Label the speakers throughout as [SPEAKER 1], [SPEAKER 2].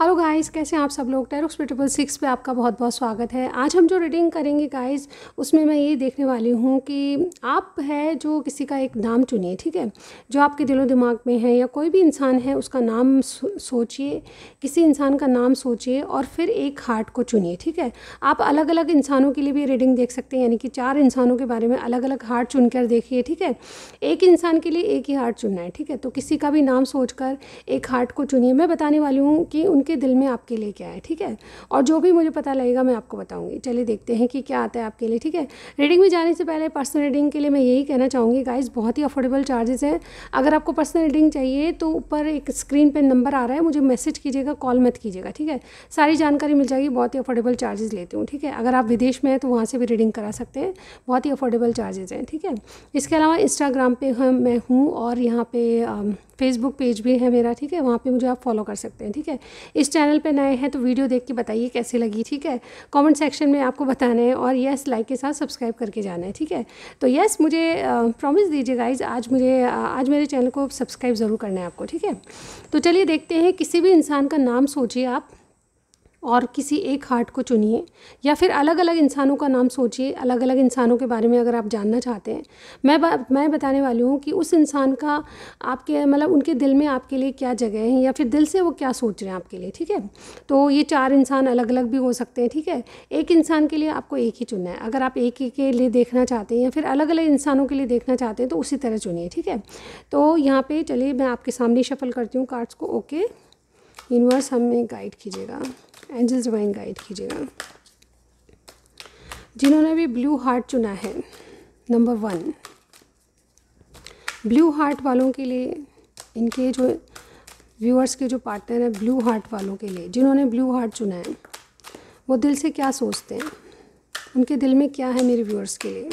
[SPEAKER 1] Hello guys कैसे आप सब लोग टेरोक्स ट्रिपल सिक्स पे आपका बहुत बहुत स्वागत है आज हम जो रीडिंग करेंगे गाइस उसमें मैं ये देखने वाली हूँ कि आप है जो किसी का एक नाम चुनिए ठीक है जो आपके दिलो दिमाग में है या कोई भी इंसान है उसका नाम सोचिए किसी इंसान का नाम सोचिए और फिर एक हार्ट को चुनिए ठीक है आप अलग अलग इंसानों के लिए भी रीडिंग देख सकते हैं यानी कि चार इंसानों के बारे में अलग अलग हार्ट चुन देखिए ठीक है एक इंसान के लिए एक ही हार्ट चुनना है ठीक है तो किसी का भी नाम सोच एक हार्ट को चुनिए मैं बताने वाली हूँ कि उनके के दिल में आपके लिए क्या है ठीक है और जो भी मुझे पता लगेगा मैं आपको बताऊंगी चलिए देखते हैं कि क्या आता है आपके लिए ठीक है रीडिंग में जाने से पहले पर्सनल रीडिंग के लिए मैं यही कहना चाहूँगी गाइज बहुत ही अफोर्डेबल चार्जेस हैं अगर आपको पर्सनल रीडिंग चाहिए तो ऊपर एक स्क्रीन पर नंबर आ रहा है मुझे मैसेज कीजिएगा कॉल मत कीजिएगा ठीक है सारी जानकारी मिल जाएगी बहुत ही अफोर्डेबल चार्जेस लेती हूँ ठीक है अगर आप विदेश में हैं तो वहाँ से भी रीडिंग करा सकते हैं बहुत ही अफोर्डेबल चार्जेज़ हैं ठीक है इसके अलावा इंस्टाग्राम पर हम मैं हूँ और यहाँ पे फेसबुक पेज भी है मेरा ठीक है वहाँ पे मुझे आप फॉलो कर सकते हैं ठीक है इस चैनल पे नए हैं तो वीडियो देख के बताइए कैसे लगी ठीक है कमेंट सेक्शन में आपको बताना है और येस लाइक के साथ सब्सक्राइब करके जाना है ठीक है तो येस मुझे प्रॉमिस दीजिए गाइज आज मुझे आज मेरे चैनल को सब्सक्राइब ज़रूर करना है आपको ठीक है तो चलिए देखते हैं किसी भी इंसान का नाम सोचिए आप और किसी एक हार्ट को चुनिए या फिर अलग अलग इंसानों का नाम सोचिए अलग अलग इंसानों के बारे में अगर आप जानना चाहते हैं मैं बा, मैं बताने वाली हूँ कि उस इंसान का आपके मतलब उनके दिल में आपके लिए क्या जगह है या फिर दिल से वो क्या सोच रहे हैं आपके लिए ठीक है तो ये चार इंसान अलग अलग भी हो सकते हैं ठीक है एक इंसान के लिए आपको एक ही चुनना है अगर आप एक ही के लिए देखना चाहते हैं या फिर अलग अलग इंसानों के लिए देखना चाहते हैं तो उसी तरह चुनिए ठीक है तो यहाँ पर चलिए मैं आपके सामने शफल करती हूँ कार्ड्स को ओके यूनिवर्स हमें गाइड कीजिएगा एंजल्स वाइन गाइड कीजिएगा जिन्होंने भी ब्लू हार्ट चुना है नंबर वन ब्लू हार्ट वालों के लिए इनके जो व्यूअर्स के जो पार्टनर हैं ब्लू हार्ट वालों के लिए जिन्होंने ब्लू हार्ट चुना है वो दिल से क्या सोचते हैं उनके दिल में क्या है मेरे व्यूअर्स के लिए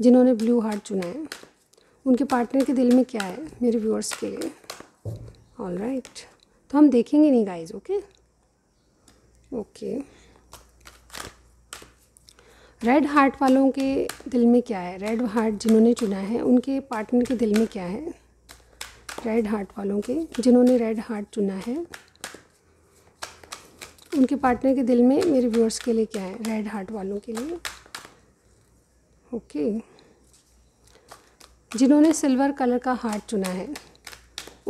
[SPEAKER 1] जिन्होंने ब्लू हार्ट चुना है उनके पार्टनर के दिल में क्या है मेरे व्यूअर्स के लिए ऑल राइट right. तो हम देखेंगे नहीं guys okay okay? Okay red heart वालों के दिल में क्या है रेड हार्ट जिन्होंने चुना है उनके पार्टनर के दिल में क्या है रेड हार्ट वालों के जिन्होंने रेड हार्ट चुना है उनके पार्टनर के दिल में मेरे व्यूअर्स के लिए क्या है रेड हार्ट वालों के लिए ओके जिन्होंने सिल्वर कलर का हार्ट चुना है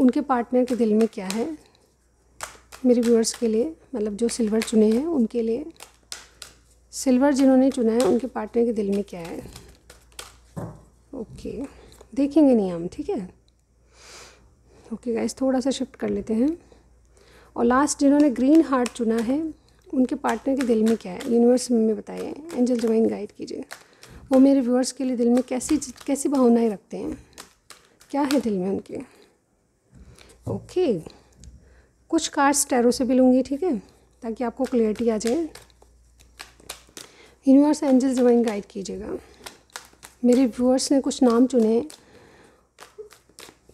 [SPEAKER 1] उनके पार्टनर के दिल में क्या है मेरे व्यूअर्स के लिए मतलब जो सिल्वर चुने हैं उनके लिए सिल्वर जिन्होंने चुना है उनके पार्टनर के दिल में क्या है ओके देखेंगे नहीं हम ठीक है ओके गाइस थोड़ा सा शिफ्ट कर लेते हैं और लास्ट जिन्होंने ग्रीन हार्ट चुना है उनके पार्टनर के दिल में क्या है यूनिवर्स में बताइए एंजल जमाइन गाइड कीजिए वो मेरे व्यूअर्स के लिए दिल में कैसी कैसी भावनाएँ रखते हैं क्या है दिल में उनके ओके okay. कुछ कार्ड्स टैरो से भी लूँगी ठीक है ताकि आपको क्लियरिटी आ जाए यूनिवर्स एंजल्स डिवाइन गाइड कीजिएगा मेरे व्यूअर्स ने कुछ नाम चुने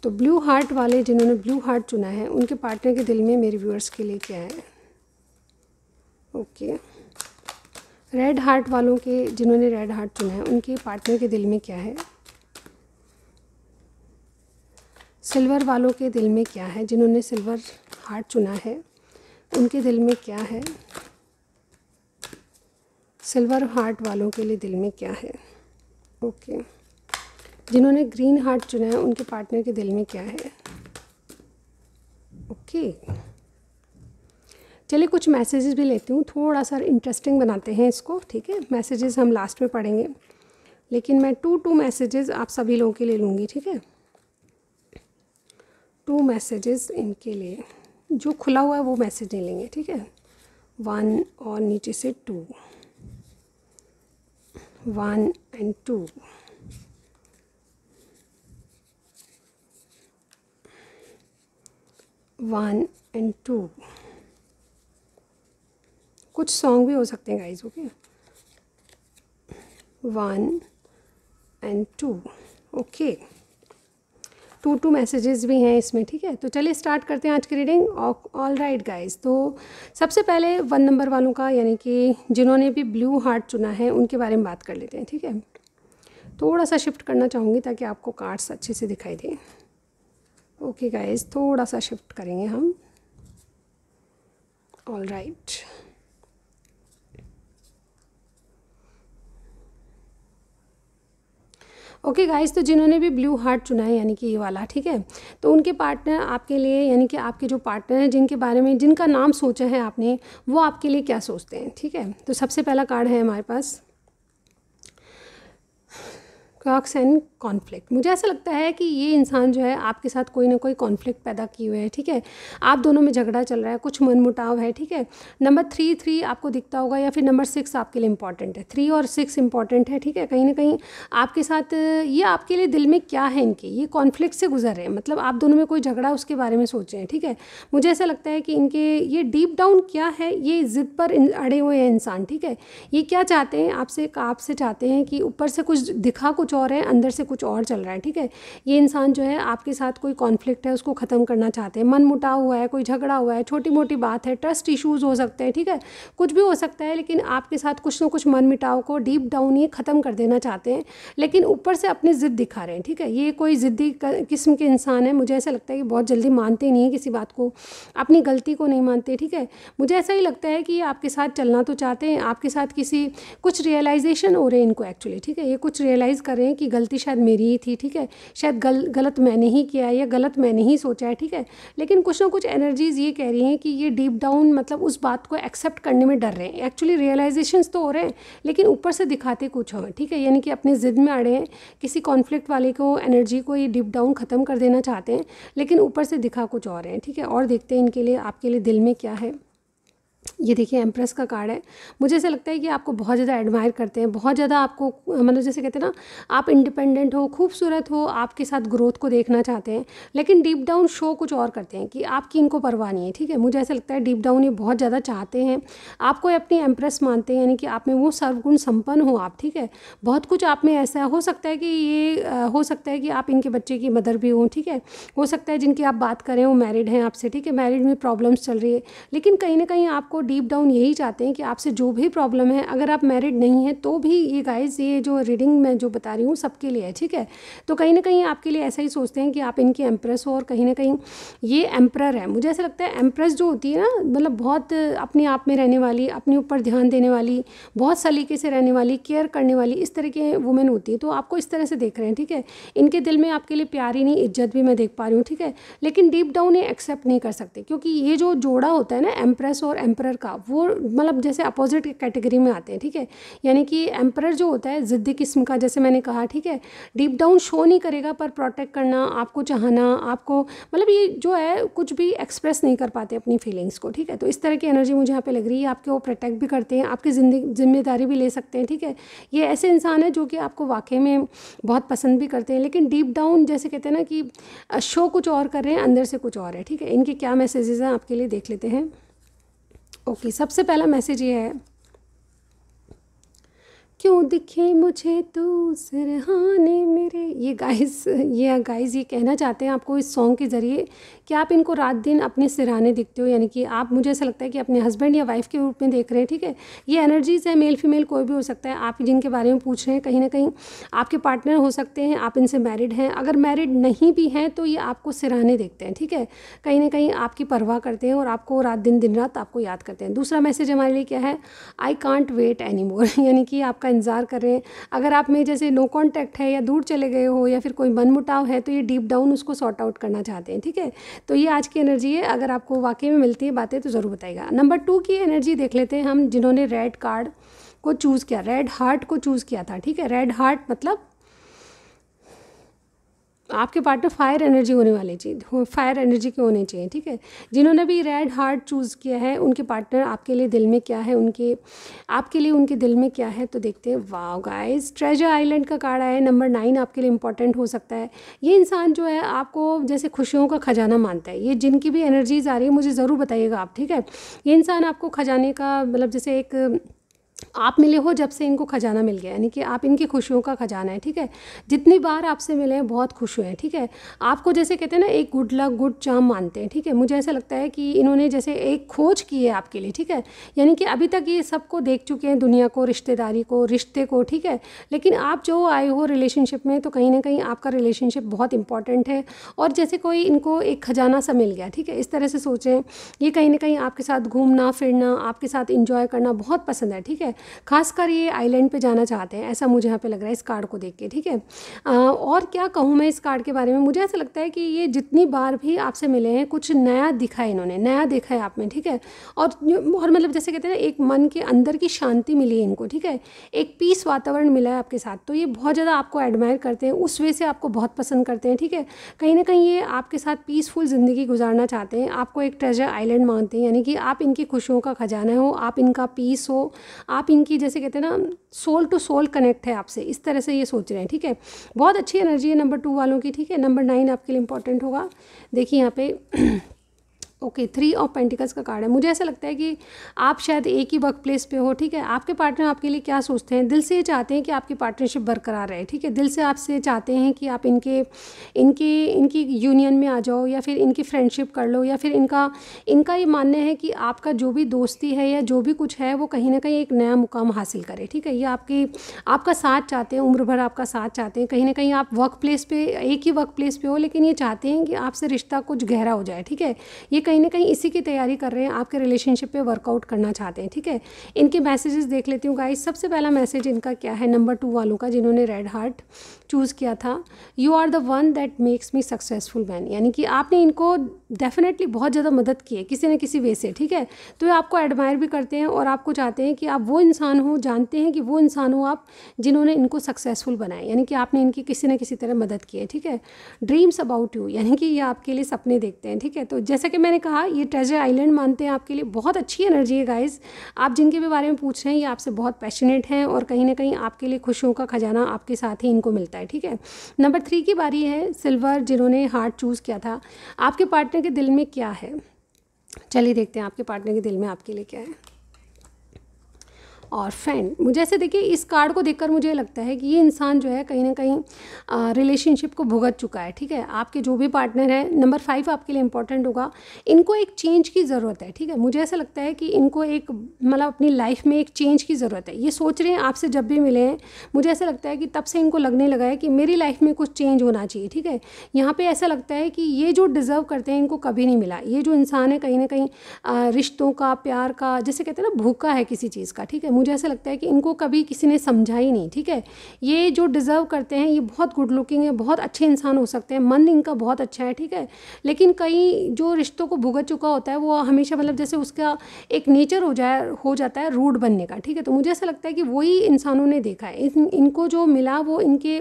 [SPEAKER 1] तो ब्लू हार्ट वाले जिन्होंने ब्लू हार्ट चुना है उनके पार्टनर के दिल में मेरे व्यूअर्स के लिए क्या है ओके रेड हार्ट वालों के जिन्होंने रेड हार्ट चुना है उनके पार्टनर के दिल में क्या है सिल्वर वालों के दिल में क्या है जिन्होंने सिल्वर हार्ट चुना है उनके दिल में क्या है सिल्वर हार्ट वालों के लिए दिल में क्या है ओके जिन्होंने ग्रीन हार्ट चुना है उनके पार्टनर के दिल में क्या है ओके चलिए कुछ मैसेजेस भी लेती हूँ थोड़ा सा इंटरेस्टिंग बनाते हैं इसको ठीक है मैसेजेस हम लास्ट में पढ़ेंगे लेकिन मैं टू टू मैसेजेस आप सभी लोगों के लिए लूँगी ठीक है टू मैसेजेस इनके लिए जो खुला हुआ है वो मैसेज नहीं लेंगे ठीक है वन और नीचे से two one and two one and two कुछ सॉन्ग भी हो सकते हैं guys okay one and two okay two two messages भी हैं इसमें ठीक है तो चलिए स्टार्ट करते हैं आज की रीडिंग ऑल राइट गाइज तो सबसे पहले वन नंबर वालों का यानी कि जिन्होंने भी ब्लू हार्ट चुना है उनके बारे में बात कर लेते हैं ठीक है थोड़ा सा शिफ्ट करना चाहूँगी ताकि आपको कार्ड्स अच्छे से दिखाई दें ओके गाइज थोड़ा सा शिफ्ट करेंगे हम all right right. Okay guys तो जिन्होंने भी ब्लू हार्ट चुना है यानी कि ये वाला ठीक है तो उनके पार्टनर आपके लिए यानी कि आपके जो पार्टनर हैं जिनके बारे में जिनका नाम सोचा है आपने वो आपके लिए क्या सोचते हैं ठीक है तो सबसे पहला कार्ड है हमारे पास क्रॉक्स एंड कॉन्फ्लिक्ट मुझे ऐसा लगता है कि ये इंसान जो है आपके साथ कोई ना कोई कॉन्फ्लिक्ट पैदा किए हुए है ठीक है आप दोनों में झगड़ा चल रहा है कुछ मनमुटाव है ठीक है नंबर थ्री थ्री आपको दिखता होगा या फिर नंबर सिक्स आपके लिए इंपॉर्टेंट है थ्री और सिक्स इंपॉर्टेंट है ठीक है कहीं ना कहीं आपके साथ ये आपके लिए दिल में क्या है इनके ये कॉन्फ्लिक्ट से गुजर रहे हैं मतलब आप दोनों में कोई झगड़ा उसके बारे में सोच रहे हैं ठीक है मुझे ऐसा लगता है कि इनके ये डीप डाउन क्या है ये जिद पर अड़े हुए हैं इंसान ठीक है ये क्या चाहते हैं आपसे आपसे चाहते हैं कि ऊपर से कुछ दिखा कुछ कुछ और है अंदर से कुछ और चल रहा है ठीक है ये इंसान जो है आपके साथ कोई कॉन्फ्लिक्ट है उसको ख़त्म करना चाहते हैं मन मुटाव हुआ है कोई झगड़ा हुआ है छोटी मोटी बात है ट्रस्ट इशूज़ हो सकते हैं ठीक है कुछ भी हो सकता है लेकिन आपके साथ कुछ ना कुछ मन मिटाव को डीप डाउन ये ख़त्म कर देना चाहते हैं लेकिन ऊपर से अपनी ज़िद दिखा रहे हैं ठीक है ये कोई ज़िद्दी किस्म के इंसान है मुझे ऐसा लगता है कि बहुत जल्दी मानते नहीं है किसी बात को अपनी गलती को नहीं मानते ठीक है मुझे ऐसा ही लगता है कि ये आपके साथ चलना तो चाहते हैं आपके साथ किसी कुछ रियलाइजेशन हो रहे हैं इनको एक्चुअली ठीक है ये कुछ रियलाइज़ कर रहे रहे हैं कि गलती शायद मेरी ही थी ठीक है शायद गल गलत मैंने ही किया है या गलत मैंने ही सोचा है ठीक है लेकिन कुछ ना कुछ एनर्जीज़ ये कह रही हैं कि ये डीप डाउन मतलब उस बात को एक्सेप्ट करने में डर रहे हैं एक्चुअली रियलाइजेशन तो हो रहे हैं लेकिन ऊपर से दिखाते कुछ और ठीक है यानी कि अपनी ज़िद में अड़े हैं किसी कॉन्फ्लिक्ट वाले को एनर्जी को ये डीप डाउन ख़त्म कर देना चाहते हैं लेकिन ऊपर से दिखा कुछ और हैं ठीक है और देखते हैं इनके लिए आपके लिए दिल में क्या है ये देखिए एम्प्रेस का कार्ड है मुझे ऐसा लगता है कि आपको बहुत ज़्यादा एडमायर करते हैं बहुत ज़्यादा आपको मतलब जैसे कहते हैं ना आप इंडिपेंडेंट हो खूबसूरत हो आपके साथ ग्रोथ को देखना चाहते हैं लेकिन डीप डाउन शो कुछ और करते हैं कि आपकी इनको परवाह नहीं है ठीक है मुझे ऐसा लगता है डीप डाउन ये बहुत ज़्यादा चाहते हैं आपको अपनी एम्प्रेस मानते हैं यानी कि आप में वो सर्वगुण संपन्न हो आप ठीक है बहुत कुछ आप में ऐसा हो सकता है कि ये हो सकता है कि आप इनके बच्चे की मदर भी हों ठीक है हो सकता है जिनकी आप बात करें वो मैरिड हैं आपसे ठीक है मैरिड में प्रॉब्लम्स चल रही है लेकिन कहीं ना कहीं आपको आपको डीप डाउन यही चाहते हैं कि आपसे जो भी प्रॉब्लम है अगर आप मैरिड नहीं हैं तो भी ये गाइस ये जो रीडिंग मैं जो बता रही हूँ सबके लिए है ठीक है तो कहीं ना कहीं आपके लिए ऐसा ही सोचते हैं कि आप इनकी एम्प्रेस हो और कहीं ना कहीं ये एम्प्रर है मुझे ऐसा लगता है एम्प्रेस जो होती है ना मतलब बहुत अपने आप में रहने वाली अपने ऊपर ध्यान देने वाली बहुत सलीके से रहने वाली केयर करने वाली इस तरह के वुमेन होती है तो आपको इस तरह से देख रहे हैं ठीक है इनके दिल में आपके लिए प्यार ही नहीं इज्जत भी मैं देख पा रही हूँ ठीक है लेकिन डीप डाउन ये एक्सेप्ट नहीं कर सकते क्योंकि ये जो जोड़ा होता है ना एम्प्रेस और एम्प्रेस एम्परर का वो मतलब जैसे अपोजिट कैटेगरी में आते हैं ठीक है यानी कि एम्परर जो होता है ज़िद्दी किस्म का जैसे मैंने कहा ठीक है डीप डाउन शो नहीं करेगा पर प्रोटेक्ट करना आपको चाहना आपको मतलब ये जो है कुछ भी एक्सप्रेस नहीं कर पाते अपनी फीलिंग्स को ठीक है तो इस तरह की एनर्जी मुझे यहाँ पर लग रही है आपके वो प्रोटेक्ट भी करते हैं आपकी जिंदगी जिम्मेदारी भी ले सकते हैं ठीक है ये ऐसे इंसान है जो कि आपको वाकई में बहुत पसंद भी करते हैं लेकिन डीप डाउन जैसे कहते हैं ना कि शो कुछ और कर रहे हैं अंदर से कुछ और है ठीक है इनके क्या मैसेजेस हैं आपके लिए देख लेते हैं ओके सबसे पहला मैसेज ये है क्यों दिखे मुझे तू सरहाने मेरे ये गाइस ये गाइस ये कहना चाहते हैं आपको इस सॉन्ग के ज़रिए कि आप इनको रात दिन अपने सिरहाने दिखते हो यानी कि आप मुझे ऐसा लगता है कि अपने हस्बैंड या वाइफ के रूप में देख रहे हैं ठीक है ये एनर्जीज़ है मेल फीमेल कोई भी हो सकता है आप जिनके बारे में पूछ रहे हैं कहीं ना कहीं आपके पार्टनर हो सकते हैं आप इनसे मैरिड हैं अगर मैरिड नहीं भी हैं तो ये आपको सिरहाने देखते हैं ठीक है कहीं ना कहीं आपकी परवाह करते हैं और आपको रात दिन दिन रात आपको याद करते हैं दूसरा मैसेज हमारे लिए क्या है I can't wait any more यानी कि आपका इंतज़ार कर रहे हैं अगर आप में जैसे नो कॉन्टैक्ट है या दूर चले गए हो या फिर कोई मन मुटाव है तो ये डीप डाउन उसको सॉर्ट आउट करना चाहते हैं ठीक है तो ये आज की एनर्जी है अगर आपको वाकई में मिलती है बातें तो ज़रूर बताएगा नंबर टू की एनर्जी देख लेते हैं हम जिन्होंने रेड कार्ड को चूज़ किया रेड हार्ट को चूज़ किया था ठीक है रेड हार्ट मतलब आपके पार्टनर फायर एनर्जी होने वाले चाहिए फायर एनर्जी के होने चाहिए ठीक है जिन्होंने भी रेड हार्ट चूज़ किया है उनके पार्टनर आपके लिए दिल में क्या है उनके आपके लिए उनके दिल में क्या है तो देखते हैं वाह गाइस ट्रेजर आइलैंड का कार्ड आया है नंबर नाइन आपके लिए इंपॉर्टेंट हो सकता है ये इंसान जो है आपको जैसे खुशियों का खजाना मानता है ये जिनकी भी एनर्जीज आ रही है मुझे ज़रूर बताइएगा आप ठीक है ये इंसान आपको खजाने का मतलब जैसे एक आप मिले हो जब से इनको खजाना मिल गया यानी कि आप इनकी खुशियों का खजाना है ठीक है जितनी बार आपसे मिले हैं बहुत खुश हुए हैं ठीक है आपको जैसे कहते हैं ना एक गुड लक गुड चाम मानते हैं ठीक है मुझे ऐसा लगता है कि इन्होंने जैसे एक खोज की है आपके लिए ठीक है यानी कि अभी तक ये सबको देख चुके हैं दुनिया को रिश्तेदारी को रिश्ते को ठीक है लेकिन आप जो आए हो रिलेशनशिप में तो कहीं ना कहीं आपका रिलेशनशिप बहुत इंपॉर्टेंट है और जैसे कोई इनको एक खजाना सा मिल गया ठीक है इस तरह से सोचें ये कहीं ना कहीं आपके साथ घूमना फिरना आपके साथ इंजॉय करना बहुत पसंद है ठीक है खासकर ये आइलैंड पे जाना चाहते हैं ऐसा मुझे यहाँ पे लग रहा है इस कार्ड को देख के ठीक है और क्या कहूँ मैं इस कार्ड के बारे में मुझे ऐसा लगता है कि ये जितनी बार भी आपसे मिले हैं कुछ नया दिखा है इन्होंने नया देखा है आप में ठीक है और और मतलब जैसे कहते हैं ना एक मन के अंदर की शांति मिली है इनको ठीक है एक पीस वातावरण मिला है आपके साथ तो ये बहुत ज़्यादा आपको एडमायर करते हैं उस वे से आपको बहुत पसंद करते हैं ठीक है कहीं ना कहीं ये आपके साथ पीसफुल ज़िंदगी गुजारना चाहते हैं आपको एक ट्रेजर आइलैंड मांगते हैं यानी कि आप इनकी खुशियों का खजाना हो आप इनका पीस हो आप इनकी जैसे कहते हैं ना सोल टू सोल कनेक्ट है आपसे इस तरह से ये सोच रहे हैं ठीक है बहुत अच्छी एनर्जी है नंबर टू वालों की ठीक है नंबर नाइन आपके लिए इंपॉर्टेंट होगा देखिए यहाँ पे ओके थ्री ऑफ पेंटिकल्स का कार्ड है मुझे ऐसा लगता है कि आप शायद एक ही वर्क प्लेस पे हो ठीक है आपके पार्टनर आपके लिए क्या सोचते हैं दिल से ये चाहते हैं कि आपकी पार्टनरशिप बरकरार रहे ठीक है दिल से आपसे चाहते हैं कि आप इनके इनके इनकी यूनियन में आ जाओ या फिर इनकी फ्रेंडशिप कर लो या फिर इनका इनका ये मानना है कि आपका जो भी दोस्ती है या जो भी कुछ है वो कहीं ना कहीं एक नया मुकाम हासिल करे ठीक है ये आपकी आपका साथ चाहते हैं उम्र भर आपका साथ चाहते हैं कहीं ना कहीं आप वर्क प्लेस पर एक ही वर्क प्लेस पर हो लेकिन ये चाहते हैं कि आपसे रिश्ता कुछ गहरा हो जाए ठीक है ये कहीं कहीं ना कहीं इसी की तैयारी कर रहे हैं आपके रिलेशनशिप पे वर्कआउट करना चाहते हैं ठीक है इनके मैसेजेस देख लेती हूँ गाइस सबसे पहला मैसेज इनका क्या है नंबर टू वालों का जिन्होंने रेड हार्ट चूज़ किया था you are the one that makes me successful man यानी कि आपने इनको डेफिनेटली बहुत ज़्यादा मदद की है किसी न किसी वे से ठीक है तो ये आपको एडमायर भी करते हैं और आपको चाहते हैं कि आप वो इंसान हो जानते हैं कि वो इंसान हो आप जिन्होंने इनको सक्सेसफुल बनाए यानी कि आपने इनकी किसी न किसी तरह मदद की है ठीक है ड्रीम्स अबाउट यू यानी कि ये आपके लिए सपने देखते हैं ठीक है तो जैसा कि मैंने कहा ये ट्रेजर आइलैंड मानते हैं आपके लिए बहुत अच्छी एनर्जी है गाइज आप जिनके भी बारे में पूछ रहे हैं ये आपसे बहुत पैशनेट हैं और कहीं ना कहीं आपके लिए खुशियों का खजाना आपके साथ ही इनको मिलता है सकता है ठीक है नंबर थ्री की बारी है सिल्वर जिन्होंने हार्ट चूज़ किया था आपके पार्टनर के दिल में क्या है चलिए देखते हैं आपके पार्टनर के दिल में आपके लिए क्या है और फ्रेंड मुझे ऐसे देखिए इस कार्ड को देखकर मुझे लगता है कि ये इंसान जो है कहीं ना कहीं रिलेशनशिप को भुगत चुका है ठीक है आपके जो भी पार्टनर है नंबर फाइव आपके लिए इंपॉर्टेंट होगा इनको एक चेंज की ज़रूरत है ठीक है मुझे ऐसा लगता है कि इनको एक मतलब अपनी लाइफ में एक चेंज की ज़रूरत है ये सोच रहे हैं आपसे जब भी मिले हैं मुझे ऐसा लगता है कि तब से इनको लगने लगा है कि मेरी लाइफ में कुछ चेंज होना चाहिए ठीक है यहाँ पर ऐसा लगता है कि ये जो डिज़र्व करते हैं इनको कभी नहीं मिला ये जो इंसान है कहीं ना कहीं रिश्तों का प्यार का जैसे कहते हैं ना भूखा है किसी चीज़ का ठीक है मुझे ऐसा लगता है कि इनको कभी किसी ने समझा ही नहीं ठीक है ये जो डिज़र्व करते हैं ये बहुत गुड लुकिंग है बहुत अच्छे इंसान हो सकते हैं मन इनका बहुत अच्छा है ठीक है लेकिन कई जो रिश्तों को भुगत चुका होता है वो हमेशा मतलब जैसे उसका एक नेचर हो जाए हो जाता है रूड बनने का ठीक है तो मुझे ऐसा लगता है कि वही इंसानों ने देखा है इन, इनको जो मिला वो इनके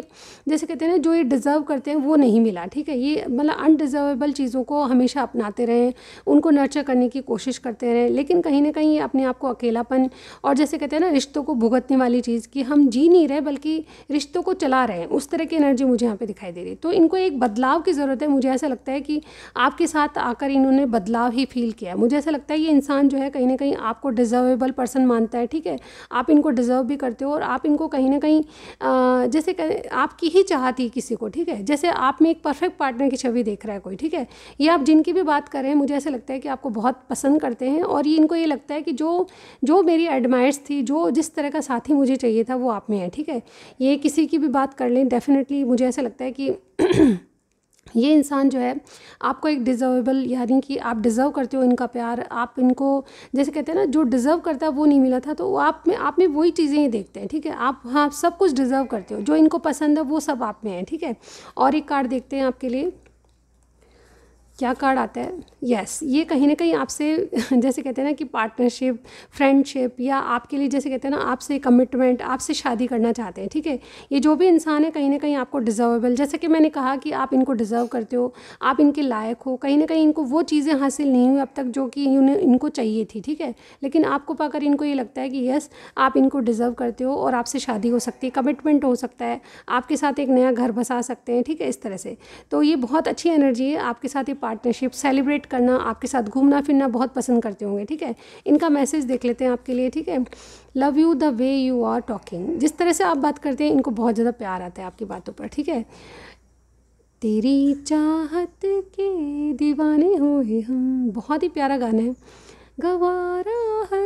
[SPEAKER 1] जैसे कहते हैं ना जो ये डिज़र्व करते हैं वो नहीं मिला ठीक है ये मतलब अनडिज़र्वेबल चीज़ों को हमेशा अपनाते रहें उनको नर्चर करने की कोशिश करते रहें लेकिन कहीं ना कहीं ये अपने आप को अकेलापन और जैसे कहते हैं ना रिश्तों को भुगतने वाली चीज़ कि हम जी नहीं रहे बल्कि रिश्तों को चला रहे हैं उस तरह की एनर्जी मुझे यहाँ पे दिखाई दे रही है तो इनको एक बदलाव की ज़रूरत है मुझे ऐसा लगता है कि आपके साथ आकर इन्होंने बदलाव ही फील किया मुझे ऐसा लगता है ये इंसान जो है कहीं ना कहीं आपको डिजर्वेबल पर्सन मानता है ठीक है आप इनको डिजर्व भी करते हो और आप इनको कहीं ना कहीं जैसे आपकी ही चाहती किसी को ठीक है जैसे आप में एक परफेक्ट पार्टनर की छवि देख रहा है कोई ठीक है ये आप जिनकी भी बात करें मुझे ऐसा लगता है कि आपको बहुत पसंद करते हैं और ये इनको ये लगता है कि जो जो मेरी एडमायर्स थी थी जो जिस तरह का साथी मुझे चाहिए था वो आप में है ठीक है ये किसी की भी बात कर लें डेफिनेटली मुझे ऐसा लगता है कि ये इंसान जो है आपको एक डिज़र्वेबल यानी कि आप डिज़र्व करते हो इनका प्यार आप इनको जैसे कहते हैं ना जो डिज़र्व करता है वो नहीं मिला था तो आप में आप में वही चीज़ें ही देखते हैं ठीक है आप हाँ सब कुछ डिज़र्व करते हो जो इनको पसंद है वो सब आप में है ठीक है और एक कार्ड देखते हैं आपके लिए क्या कार्ड आता है यस yes, ये कहीं ना कहीं आपसे जैसे कहते हैं ना कि पार्टनरशिप फ्रेंडशिप या आपके लिए जैसे कहते हैं ना आपसे कमिटमेंट आपसे शादी करना चाहते हैं ठीक है ये जो भी इंसान है कहीं ना कहीं आपको डिजर्वेबल जैसे कि मैंने कहा कि आप इनको डिज़र्व करते हो आप इनके लायक हो कहीं ना कहीं इनको वो चीज़ें हासिल नहीं हुई अब तक जो कि इनको चाहिए थी ठीक है लेकिन आपको पाकर इनको ये लगता है कि यस आप इनको डिज़र्व करते हो और आपसे शादी हो सकती है कमिटमेंट हो सकता है आपके साथ एक नया घर बसा सकते हैं ठीक है इस तरह से तो ये बहुत अच्छी एनर्जी है आपके साथ ये पार्टनरशिप सेलिब्रेट करना आपके साथ घूमना फिरना बहुत पसंद करते होंगे ठीक है इनका मैसेज देख लेते हैं आपके लिए ठीक है love you the way you are talking जिस तरह से आप बात करते हैं इनको बहुत ज़्यादा प्यार आता है आपकी बातों पर ठीक है तेरी चाहत के दीवाने हुए हम बहुत ही प्यारा गाना है गवारा हर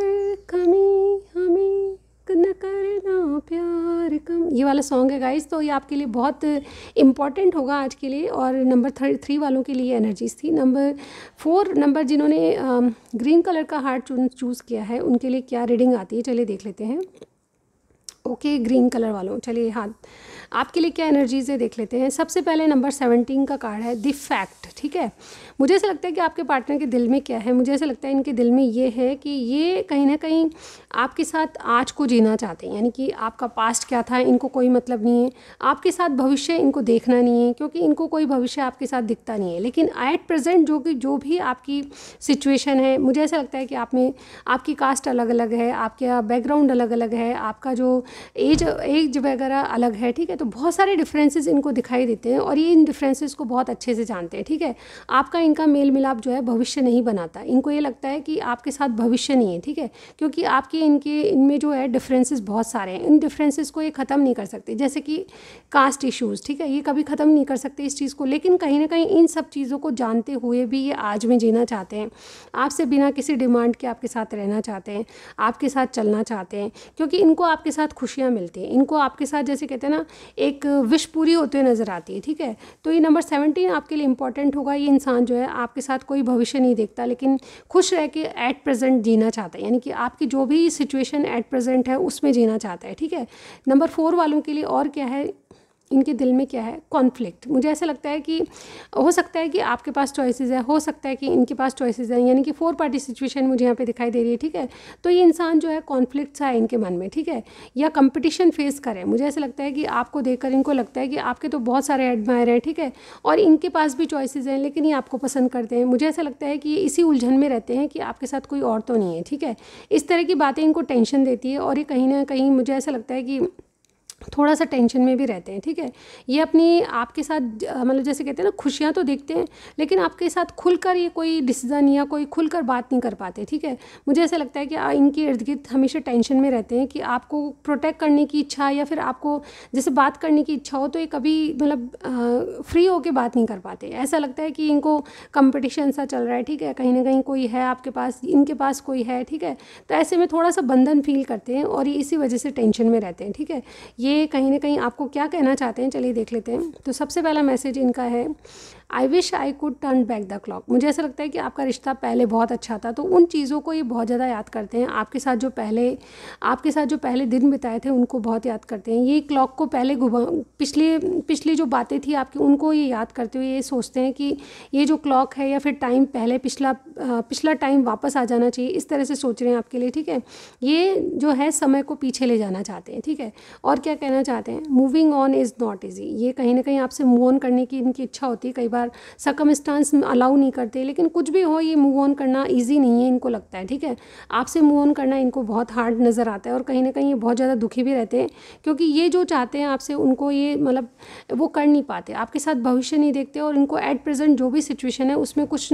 [SPEAKER 1] कमी हमें न करना प्यार कम ये वाला सॉन्ग है गाइज तो ये आपके लिए बहुत इंपॉर्टेंट होगा आज के लिए और नंबर थर्टी थ्री वालों के लिए एनर्जीज थी नंबर फोर नंबर जिन्होंने ग्रीन um, कलर का हार्ट चूज़ किया है उनके लिए क्या रीडिंग आती है चलिए देख लेते हैं ओके ग्रीन कलर वालों चलिए हाथ आपके लिए क्या एनर्जीज है देख लेते हैं सबसे पहले नंबर सेवनटीन का कार्ड है दि फैक्ट ठीक है मुझे ऐसा लगता है कि आपके पार्टनर के दिल में क्या है मुझे ऐसा लगता है इनके दिल में ये है कि ये कहीं ना कहीं आपके साथ आज को जीना चाहते हैं यानी कि आपका पास्ट क्या था इनको कोई मतलब नहीं है आपके साथ भविष्य इनको देखना नहीं है क्योंकि इनको कोई भविष्य आपके साथ दिखता नहीं है लेकिन एट प्रेजेंट जो कि जो भी आपकी सिचुएशन है मुझे ऐसा लगता है कि आप में आपकी कास्ट अलग अलग है आपका बैकग्राउंड अलग अलग है आपका जो एज एज वगैरह अलग है ठीक है तो बहुत सारे डिफरेंसेस इनको दिखाई देते हैं और ये इन डिफरेंसेस को बहुत अच्छे से जानते हैं ठीक है आपका इनका मेल मिलाप जो है भविष्य नहीं बनाता इनको ये लगता है कि आपके साथ भविष्य नहीं है ठीक है क्योंकि आपके इनके इनमें जो है डिफरेंसेस बहुत सारे हैं इन डिफरेंसेज को ये ख़त्म नहीं कर सकते जैसे कि कास्ट इश्यूज़ ठीक है ये कभी ख़त्म नहीं कर सकते इस चीज़ को लेकिन कहीं ना कहीं इन सब चीज़ों को जानते हुए भी ये आज में जीना चाहते हैं आपसे बिना किसी डिमांड के आपके साथ रहना चाहते हैं आपके साथ चलना चाहते हैं क्योंकि इनको आपके साथ खुशियाँ मिलती हैं इनको आपके साथ जैसे कहते हैं ना एक विश पूरी होते हुए नज़र आती है ठीक है तो ये नंबर सेवनटीन आपके लिए इंपॉर्टेंट होगा ये इंसान जो है आपके साथ कोई भविष्य नहीं देखता लेकिन खुश रह के एट प्रेजेंट जीना चाहता है यानी कि आपकी जो भी सिचुएशन एट प्रेजेंट है उसमें जीना चाहता है ठीक है नंबर फोर वालों के लिए और क्या है इनके दिल में क्या है कॉन्फ्लिक्ट मुझे ऐसा लगता है कि हो सकता है कि आपके पास चॉइसेस है हो सकता है कि इनके पास चॉइसेस है यानी कि फोर पार्टी सिचुएशन मुझे यहाँ पे दिखाई दे रही है ठीक है तो ये इंसान जो है कॉन्फ्लिक्ट है इनके मन में ठीक है या कंपटीशन फेस करें मुझे ऐसा लगता है कि आपको देख इनको लगता है कि आपके तो बहुत सारे एडमायर हैं ठीक है और इनके पास भी चॉइसेस हैं लेकिन ये आपको पसंद करते हैं मुझे ऐसा लगता है कि ये इसी उलझन में रहते हैं कि आपके साथ कोई और तो नहीं है ठीक है इस तरह की बातें इनको टेंशन देती है और ये कहीं ना कहीं मुझे ऐसा लगता है कि थोड़ा सा टेंशन में भी रहते हैं ठीक है ये अपनी आपके साथ मतलब जैसे कहते हैं ना खुशियाँ तो देखते हैं लेकिन आपके साथ खुलकर ये कोई डिसीज़न या कोई खुलकर बात नहीं कर पाते ठीक है मुझे ऐसा लगता है कि इनके इर्द गिर्द हमेशा टेंशन में रहते हैं कि आपको प्रोटेक्ट करने की इच्छा या फिर आपको जैसे बात करने की इच्छा हो तो ये कभी मतलब फ्री होकर बात नहीं कर पाते ऐसा लगता है कि इनको कंपटिशन सा चल रहा है ठीक है कहीं ना कहीं कोई है आपके पास इनके पास कोई है ठीक है तो ऐसे में थोड़ा सा बंधन फील करते हैं और ये इसी वजह से टेंशन में रहते हैं ठीक है ये ये कहीं ना कहीं आपको क्या कहना चाहते हैं चलिए देख लेते हैं तो सबसे पहला मैसेज इनका है I wish I could turn back the clock मुझे ऐसा लगता है कि आपका रिश्ता पहले बहुत अच्छा था तो उन चीज़ों को ये बहुत ज़्यादा याद करते हैं आपके साथ जो पहले आपके साथ जो पहले दिन बिताए थे उनको बहुत याद करते हैं ये क्लॉक को पहले घुमा पिछले पिछली जो बातें थी आपकी उनको ये याद करते हुए ये सोचते हैं कि ये जो क्लॉक है या फिर टाइम पहले पिछला पिछला टाइम वापस आ जाना चाहिए इस तरह से सोच रहे हैं आपके लिए ठीक है ये जो है समय को पीछे ले जाना चाहते हैं ठीक है और क्या कहना चाहते हैं moving on is not easy ये कहीं ना कहीं आपसे मूव ऑन करने की इनकी इच्छा होती है कई बार बार सकमस्टांस अलाउ नहीं करते लेकिन कुछ भी हो ये मूव ऑन करना ईजी नहीं है इनको लगता है ठीक है आपसे मूव ऑन करना इनको बहुत हार्ड नज़र आता है और कहीं ना कहीं ये बहुत ज़्यादा दुखी भी रहते हैं क्योंकि ये जो चाहते हैं आपसे उनको ये मतलब वो कर नहीं पाते आपके साथ भविष्य नहीं देखते और इनको एट प्रेजेंट जो भी सिचुएशन है उसमें कुछ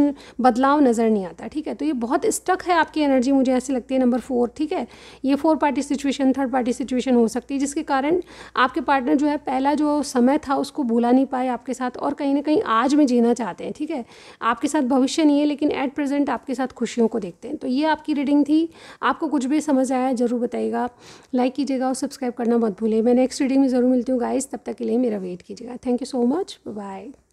[SPEAKER 1] बदलाव नज़र नहीं आता ठीक है तो ये बहुत स्टक है आपकी एनर्जी मुझे ऐसी लगती है नंबर फोर ठीक है ये four party situation third party situation हो सकती है जिसके कारण आपके पार्टनर जो है पहला जो समय था उसको भूला नहीं पाए आपके साथ और कहीं ना कहीं आज में जीना चाहते हैं ठीक है आपके साथ भविष्य नहीं है लेकिन एट प्रेजेंट आपके साथ खुशियों को देखते हैं तो ये आपकी रीडिंग थी आपको कुछ भी समझ आया ज़रूर बताइएगा लाइक कीजिएगा और सब्सक्राइब करना मत भूलें मैं नेक्स्ट रीडिंग में ज़रूर मिलती हूँ गाइस तब तक के लिए मेरा वेट कीजिएगा thank you so much bye